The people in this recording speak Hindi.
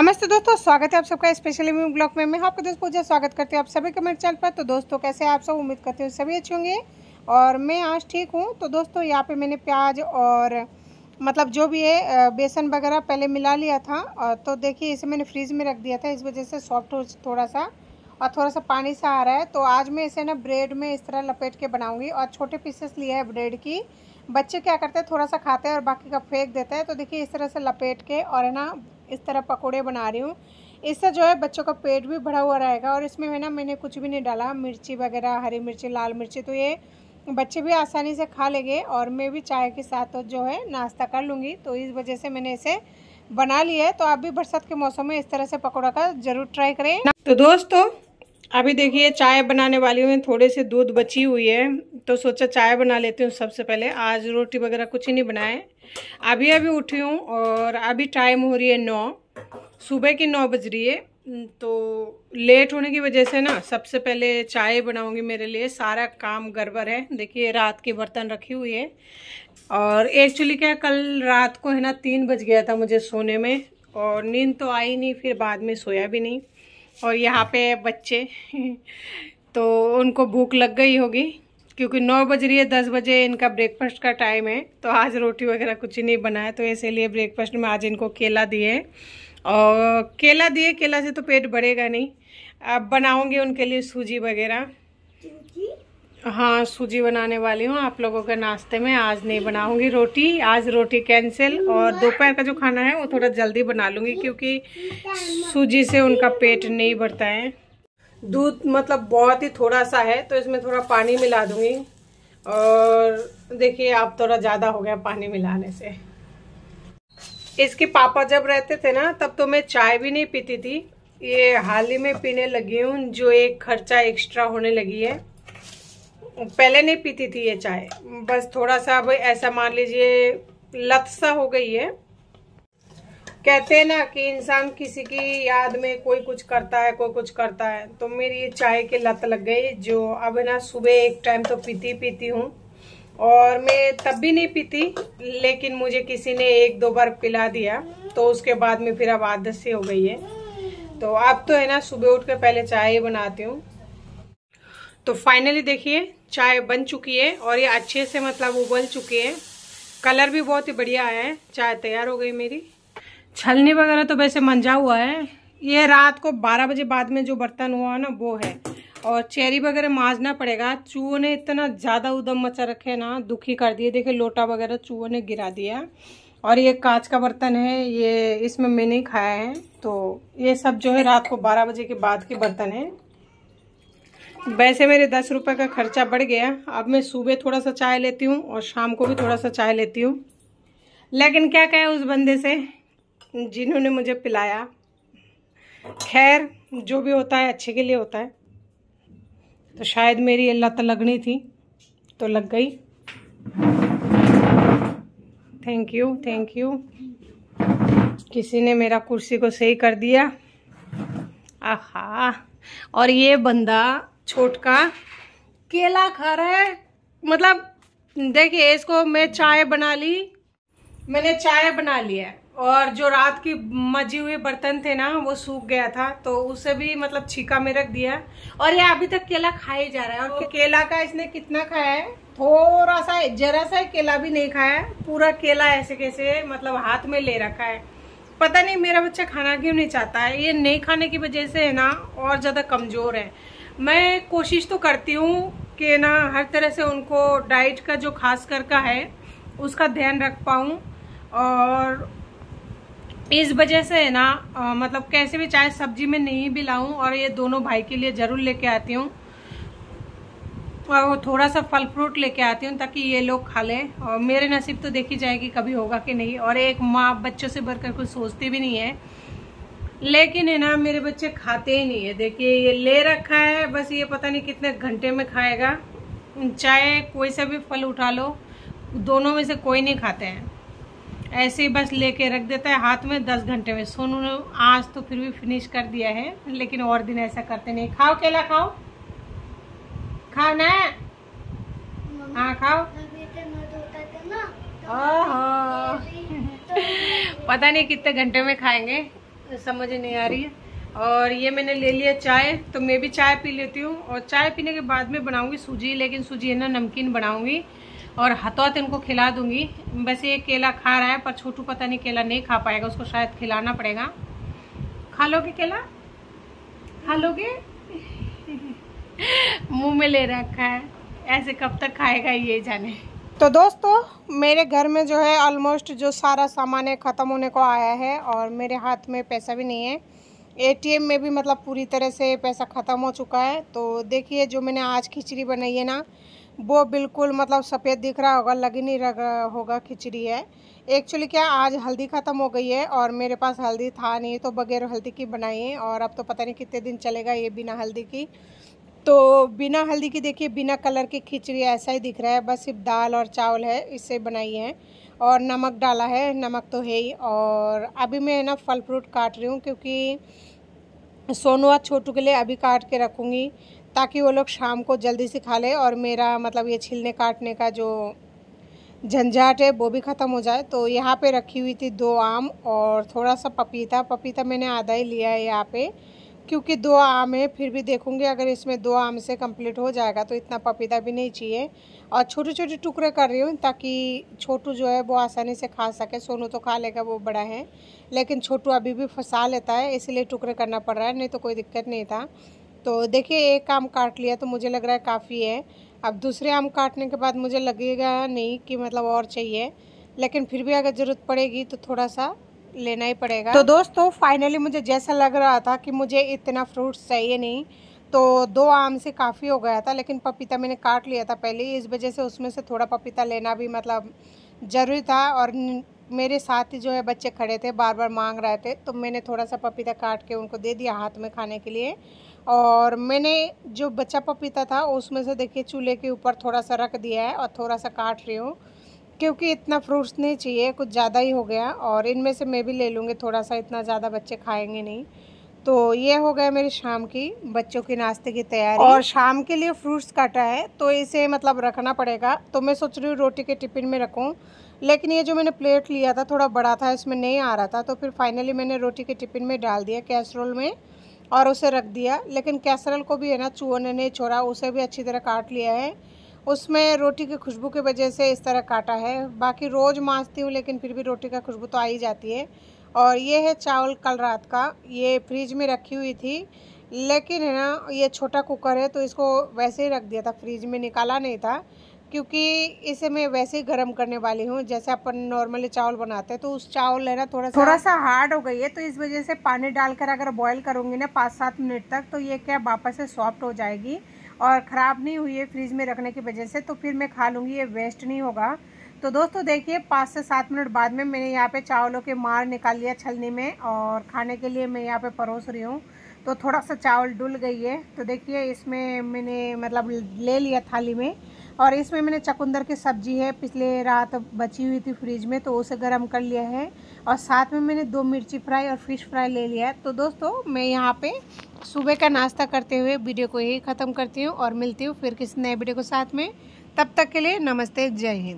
नमस्ते दोस्तों स्वागत है आप सबका स्पेशली मी ब्लॉग में मैं आपका दोस्त पूजा स्वागत करती हूँ आप सभी कमेंट चैनल पर तो दोस्तों कैसे आप सब उम्मीद करते हो सभी अच्छे होंगे और मैं आज ठीक हूँ तो दोस्तों यहाँ पे मैंने प्याज और मतलब जो भी है बेसन वगैरह पहले मिला लिया था तो देखिए इसे मैंने फ्रीज में रख दिया था इस वजह से सॉफ्ट हो थोड़ा सा और थोड़ा सा पानी सा आ रहा है तो आज मैं इसे ना ब्रेड में इस तरह लपेट के बनाऊँगी और छोटे पीसेस लिए है ब्रेड की बच्चे क्या करते हैं थोड़ा सा खाते हैं और बाकी का फेंक देते हैं तो देखिए इस तरह से लपेट के और है ना इस तरह पकोड़े बना रही हूँ इससे जो है बच्चों का पेट भी भरा हुआ रहेगा और इसमें है ना मैंने कुछ भी नहीं डाला मिर्ची वगैरह हरी मिर्ची लाल मिर्ची तो ये बच्चे भी आसानी से खा लेंगे और मैं भी चाय के साथ तो जो है नाश्ता कर लूँगी तो इस वजह से मैंने इसे बना लिया है तो आप भी बरसात के मौसम में इस तरह से पकौड़ा का ज़रूर ट्राई करें तो दोस्तों अभी देखिए चाय बनाने वाली हूँ थोड़े से दूध बची हुई है तो सोचा चाय बना लेती हूँ सबसे पहले आज रोटी वगैरह कुछ ही नहीं बनाए अभी अभी उठी हूँ और अभी टाइम हो रही है नौ सुबह की नौ बज रही है तो लेट होने की वजह से ना सबसे पहले चाय बनाऊंगी मेरे लिए सारा काम गड़बड़ है देखिए रात के बर्तन रखी हुई है और एक्चुअली क्या कल रात को है ना तीन बज गया था मुझे सोने में और नींद तो आई नहीं फिर बाद में सोया भी नहीं और यहाँ पे बच्चे तो उनको भूख लग गई होगी क्योंकि नौ बज रही है दस बजे इनका ब्रेकफास्ट का टाइम है तो आज रोटी वगैरह कुछ ही नहीं बनाया तो इसीलिए ब्रेकफास्ट में आज इनको केला दिए और केला दिए केला से तो पेट बढ़ेगा नहीं अब बनाऊंगी उनके लिए सूजी वगैरह हाँ सूजी बनाने वाली हूँ आप लोगों के नाश्ते में आज नहीं बनाऊंगी रोटी आज रोटी कैंसिल और दोपहर का जो खाना है वो थोड़ा जल्दी बना लूँगी क्योंकि सूजी से उनका पेट नहीं भरता है दूध मतलब बहुत ही थोड़ा सा है तो इसमें थोड़ा पानी मिला दूंगी और देखिए आप थोड़ा ज़्यादा हो गया पानी मिलाने से इसके पापा जब रहते थे ना तब तो मैं चाय भी नहीं पीती थी ये हाल ही में पीने लगी हूँ जो एक खर्चा एक्स्ट्रा होने लगी है पहले नहीं पीती थी ये चाय बस थोड़ा सा अब ऐसा मान लीजिए लत सा हो गई है कहते हैं ना कि इंसान किसी की याद में कोई कुछ करता है कोई कुछ करता है तो मेरी ये चाय की लत लग गई जो अब ना सुबह एक टाइम तो पीती पीती हूँ और मैं तब भी नहीं पीती लेकिन मुझे किसी ने एक दो बार पिला दिया तो उसके बाद में फिर अब आदत सी हो गई है तो अब तो है ना सुबह उठ के पहले चाय ही बनाती हूँ तो फाइनली देखिए चाय बन चुकी है और ये अच्छे से मतलब उबल चुकी है कलर भी बहुत ही बढ़िया आया है चाय तैयार हो गई मेरी छलनी वगैरह तो वैसे मंजा हुआ है ये रात को 12 बजे बाद में जो बर्तन हुआ ना वो है और चेरी वगैरह माजना पड़ेगा चूहो ने इतना ज़्यादा उदम मचा रखे ना दुखी कर दिए देखे लोटा वगैरह चूहों ने गिरा दिया और ये कांच का बर्तन है ये इसमें मैंने ही खाया है तो ये सब जो है रात को 12 बजे के बाद के बर्तन है वैसे मेरे दस रुपये का खर्चा बढ़ गया अब मैं सुबह थोड़ा सा चाय लेती हूँ और शाम को भी थोड़ा सा चाय लेती हूँ लेकिन क्या कहे उस बंदे से जिन्होंने मुझे पिलाया खैर जो भी होता है अच्छे के लिए होता है तो शायद मेरी लत लगनी थी तो लग गई थैंक यू थैंक यू किसी ने मेरा कुर्सी को सही कर दिया आहा और ये बंदा छोटका केला खा रहा है मतलब देखिए इसको मैं चाय बना ली मैंने चाय बना लिया है और जो रात की मजे हुए बर्तन थे ना वो सूख गया था तो उसे भी मतलब छीका में रख दिया और ये अभी तक केला खाए जा रहा है और तो केला का इसने कितना खाया है थोड़ा सा जरा सा केला भी नहीं खाया पूरा केला ऐसे कैसे मतलब हाथ में ले रखा है पता नहीं मेरा बच्चा खाना क्यों नहीं चाहता है ये नहीं खाने की वजह से है ना और ज़्यादा कमज़ोर है मैं कोशिश तो करती हूँ कि ना हर तरह से उनको डाइट का जो खास कर का है उसका ध्यान रख पाऊँ और इस वजह से है ना आ, मतलब कैसे भी चाहे सब्जी में नहीं भी लाऊं और ये दोनों भाई के लिए ज़रूर लेके आती हूँ और वो थोड़ा सा फल फ्रूट लेके आती हूँ ताकि ये लोग खा लें और मेरे नसीब तो देखी जाएगी कभी होगा कि नहीं और एक माँ बच्चों से कर कुछ सोचती भी नहीं है लेकिन है ना मेरे बच्चे खाते ही नहीं है देखिए ये ले रखा है बस ये पता नहीं कितने घंटे में खाएगा चाहे कोई सा भी फल उठा लो दोनों में से कोई नहीं खाते हैं ऐसे ही बस लेके रख देता है हाथ में दस घंटे में सोनू ने आज तो फिर भी फिनिश कर दिया है लेकिन और दिन ऐसा करते नहीं खाओ केला खाओ खाओ ना हाँ खाओ पता नहीं कितने घंटे में खाएंगे समझ नहीं आ रही है और ये मैंने ले लिया चाय तो मैं भी चाय पी लेती हूँ और चाय पीने के बाद में बनाऊंगी सूजी लेकिन सूजी है ना नमकीन बनाऊंगी और हथौत इनको खिला दूंगी वैसे ये केला खा रहा है पर छोटू पता नहीं केला नहीं खा पाएगा उसको शायद खिलाना पड़ेगा खा लोगे केला खा लोगे मुंह में ले रखा है ऐसे कब तक खाएगा ये जाने तो दोस्तों मेरे घर में जो है ऑलमोस्ट जो सारा सामान है ख़त्म होने को आया है और मेरे हाथ में पैसा भी नहीं है एटीएम में भी मतलब पूरी तरह से पैसा ख़त्म हो चुका है तो देखिए जो मैंने आज खिचड़ी बनाई है ना वो बिल्कुल मतलब सफ़ेद दिख रहा होगा लग ही नहीं रहा होगा खिचड़ी है एक्चुअली क्या आज हल्दी ख़त्म हो गई है और मेरे पास हल्दी था नहीं तो बगैर हल्दी की बनाई है और अब तो पता नहीं कितने दिन चलेगा ये बिना हल्दी की तो बिना हल्दी की देखिए बिना कलर की खिचड़ी ऐसा ही दिख रहा है बस सिर्फ दाल और चावल है इससे बनाई है और नमक डाला है नमक तो है ही और अभी मैं ना फल फ्रूट काट रही हूँ क्योंकि सोनुआ छोटू के लिए अभी काट के रखूँगी ताकि वो लोग शाम को जल्दी से खा ले और मेरा मतलब ये छिलने काटने का जो झंझाट है वो भी ख़त्म हो जाए तो यहाँ पे रखी हुई थी दो आम और थोड़ा सा पपीता पपीता मैंने आधा ही लिया है यहाँ पे क्योंकि दो आम है फिर भी देखूँगे अगर इसमें दो आम से कंप्लीट हो जाएगा तो इतना पपीता भी नहीं चाहिए और छोटे छोटे टुकड़े कर रही हूँ ताकि छोटू जो है वो आसानी से खा सके सोनू तो खा लेगा वो बड़ा है लेकिन छोटू अभी भी फंसा लेता है इसलिए टुकड़े करना पड़ रहा है नहीं तो कोई दिक्कत नहीं था तो देखिए एक आम काट लिया तो मुझे लग रहा है काफ़ी है अब दूसरे आम काटने के बाद मुझे लगेगा नहीं कि मतलब और चाहिए लेकिन फिर भी अगर ज़रूरत पड़ेगी तो थोड़ा सा लेना ही पड़ेगा तो दोस्तों फाइनली मुझे जैसा लग रहा था कि मुझे इतना फ्रूट्स चाहिए नहीं तो दो आम से काफ़ी हो गया था लेकिन पपीता मैंने काट लिया था पहले इस वजह से उसमें से थोड़ा पपीता लेना भी मतलब ज़रूरी था और मेरे साथ ही जो है बच्चे खड़े थे बार बार मांग रहे थे तो मैंने थोड़ा सा पपीता काट के उनको दे दिया हाथ में खाने के लिए और मैंने जो बच्चा पपीता था उसमें से देखिए चूल्हे के ऊपर थोड़ा सा रख दिया है और थोड़ा सा काट रही हूँ क्योंकि इतना फ्रूट्स नहीं चाहिए कुछ ज़्यादा ही हो गया और इनमें से मैं भी ले लूँगी थोड़ा सा इतना ज़्यादा बच्चे खाएंगे नहीं तो ये हो गया मेरी शाम की बच्चों के नाश्ते की तैयारी और शाम के लिए फ्रूट्स काटा है तो इसे मतलब रखना पड़ेगा तो मैं सोच रही हूँ रोटी के टिफिन में रखूँ लेकिन ये जो मैंने प्लेट लिया था थोड़ा बड़ा था इसमें नहीं आ रहा था तो फिर फाइनली मैंने रोटी के टिफिन में डाल दिया कैसरोल में और उसे रख दिया लेकिन कैसरल को भी है ना चूहों ने नहीं छोड़ा उसे भी अच्छी तरह काट लिया है उसमें रोटी की खुशबू की वजह से इस तरह काटा है बाकी रोज़ माँजती हूँ लेकिन फिर भी रोटी का खुशबू तो आ ही जाती है और ये है चावल कल रात का ये फ्रिज में रखी हुई थी लेकिन है ना ये छोटा कुकर है तो इसको वैसे ही रख दिया था फ्रिज में निकाला नहीं था क्योंकि इसे मैं वैसे ही गर्म करने वाली हूँ जैसे अपन नॉर्मली चावल बनाते हैं तो उस चावल है ना थोड़ा सा थोड़ा सा हार्ड हो गई है तो इस वजह से पानी डालकर अगर बॉईल करूँगी ना पाँच सात मिनट तक तो ये क्या वापस से सॉफ्ट हो जाएगी और ख़राब नहीं हुई है फ्रिज में रखने की वजह से तो फिर मैं खा लूँगी ये वेस्ट नहीं होगा तो दोस्तों देखिए पाँच से सात मिनट बाद में मैंने यहाँ पे चावलों के मार निकाल लिया छलनी में और खाने के लिए मैं यहाँ पे परोस रही हूँ तो थोड़ा सा चावल डुल गई है तो देखिए इसमें मैंने मतलब ले लिया थाली में और इसमें मैंने चकुंदर की सब्ज़ी है पिछले रात बची हुई थी फ्रिज में तो उसे गर्म कर लिया है और साथ में मैंने दो मिर्ची फ्राई और फ़िश फ्राई ले लिया है तो दोस्तों मैं यहाँ पर सुबह का नाश्ता करते हुए वीडियो को यही ख़त्म करती हूँ और मिलती हूँ फिर किसी नए वीडियो के साथ में तब तक के लिए नमस्ते जय हिंद